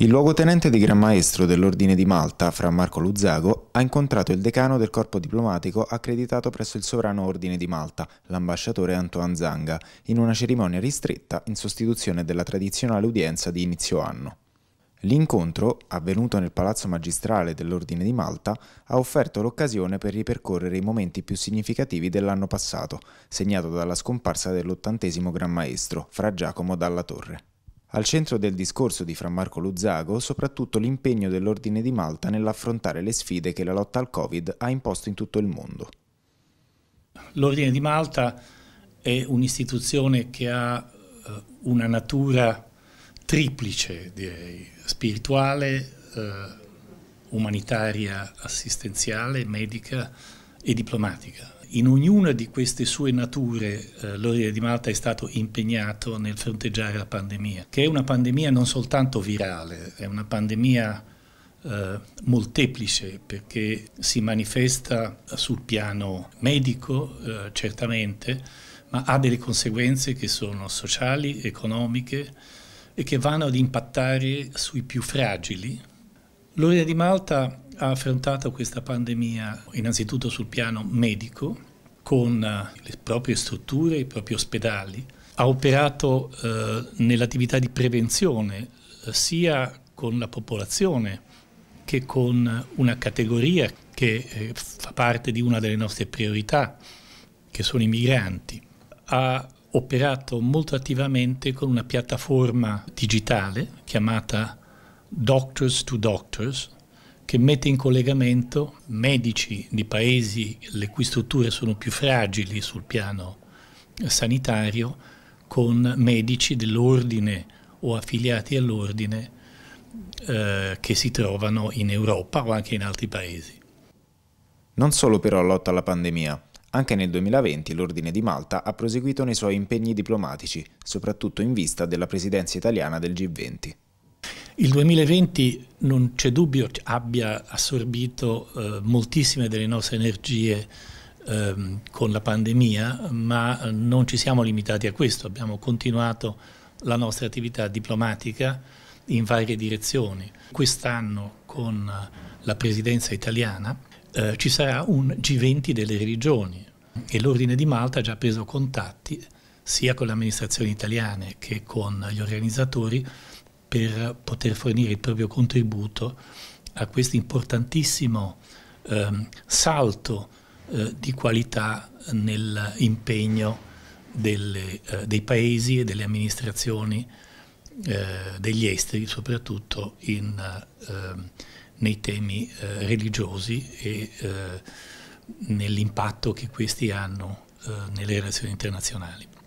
Il luogotenente di Gran Maestro dell'Ordine di Malta, fra Marco Luzzago, ha incontrato il decano del corpo diplomatico accreditato presso il Sovrano Ordine di Malta, l'ambasciatore Antoine Zanga, in una cerimonia ristretta in sostituzione della tradizionale udienza di inizio anno. L'incontro, avvenuto nel Palazzo Magistrale dell'Ordine di Malta, ha offerto l'occasione per ripercorrere i momenti più significativi dell'anno passato, segnato dalla scomparsa dell'ottantesimo Gran Maestro, fra Giacomo Dalla Torre. Al centro del discorso di Marco Luzzago soprattutto l'impegno dell'Ordine di Malta nell'affrontare le sfide che la lotta al Covid ha imposto in tutto il mondo. L'Ordine di Malta è un'istituzione che ha eh, una natura triplice, direi, spirituale, eh, umanitaria, assistenziale, medica e diplomatica. In ognuna di queste sue nature eh, l'Ordine di Malta è stato impegnato nel fronteggiare la pandemia, che è una pandemia non soltanto virale, è una pandemia eh, molteplice perché si manifesta sul piano medico eh, certamente, ma ha delle conseguenze che sono sociali, economiche e che vanno ad impattare sui più fragili. L'Ordine di Malta ha affrontato questa pandemia innanzitutto sul piano medico, con eh, le proprie strutture, i propri ospedali, ha operato eh, nell'attività di prevenzione eh, sia con la popolazione che con una categoria che eh, fa parte di una delle nostre priorità, che sono i migranti. Ha operato molto attivamente con una piattaforma digitale chiamata Doctors to Doctors, che mette in collegamento medici di paesi le cui strutture sono più fragili sul piano sanitario con medici dell'ordine o affiliati all'ordine eh, che si trovano in Europa o anche in altri paesi. Non solo però lotta alla pandemia. Anche nel 2020 l'Ordine di Malta ha proseguito nei suoi impegni diplomatici, soprattutto in vista della presidenza italiana del G20. Il 2020 non c'è dubbio abbia assorbito eh, moltissime delle nostre energie eh, con la pandemia, ma non ci siamo limitati a questo, abbiamo continuato la nostra attività diplomatica in varie direzioni. Quest'anno con la presidenza italiana eh, ci sarà un G20 delle religioni e l'Ordine di Malta ha già preso contatti sia con le amministrazioni italiane che con gli organizzatori per poter fornire il proprio contributo a questo importantissimo eh, salto eh, di qualità nell'impegno eh, dei paesi e delle amministrazioni eh, degli esteri, soprattutto in, ehm, nei temi eh, religiosi e eh, nell'impatto che questi hanno nelle relazioni internazionali.